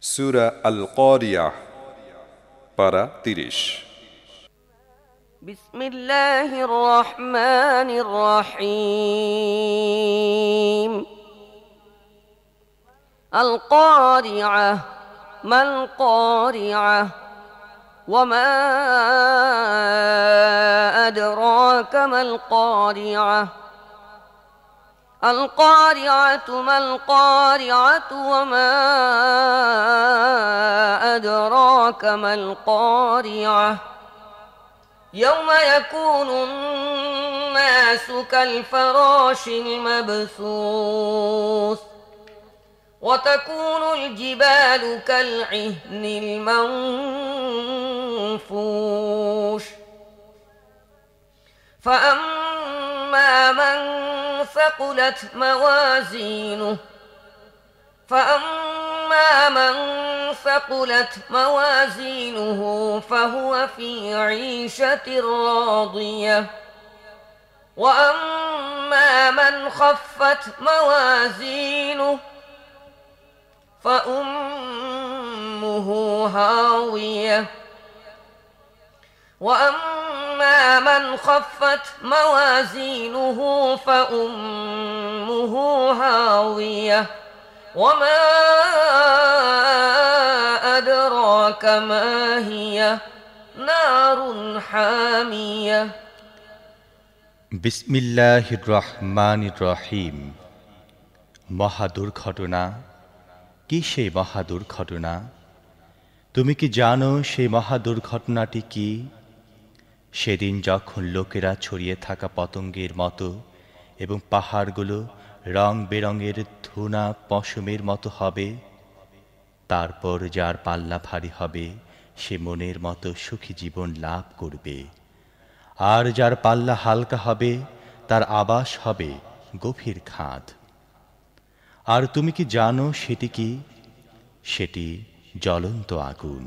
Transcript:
سورة القارية করিয়া تيريش بسم الله الرحمن الرحيم القارعة ما القارعة وما أدراك ما القارعة القارعة ما القارعة وما أدراك ما القارعة يوم يكون الناس كالفراش المبثوث وتكون الجبال كالعهن المنفوش فأما من ثقلت موازينه فأما من ثقلت موازينه فهو في عيشة راضية وأما من خفت موازينه فأمه هاوية وأما من خفت موازينه فأمه هاوية وما أدراك ما هي نار حامية بسم الله الرحمن الرحيم মহা দুর্ঘটনা কি সেই মহা দুর্ঘটনা তুমি কি জানো সেই মহা দুর্ঘটনাটি কি সেদিন যখন লোকেরা ছড়িয়ে থাকা পতঙ্গের মতো এবং পাহাড়গুলো রং বেরঙের ধুনা পশমের মতো হবে তারপর যার পাল্লা ভারী হবে সে মনের মতো সুখী জীবন লাভ করবে আর যার পাল্লা হালকা হবে তার আবাস হবে গভীর খাদ আর তুমি কি জানো সেটি কি সেটি জ্বলন্ত আগুন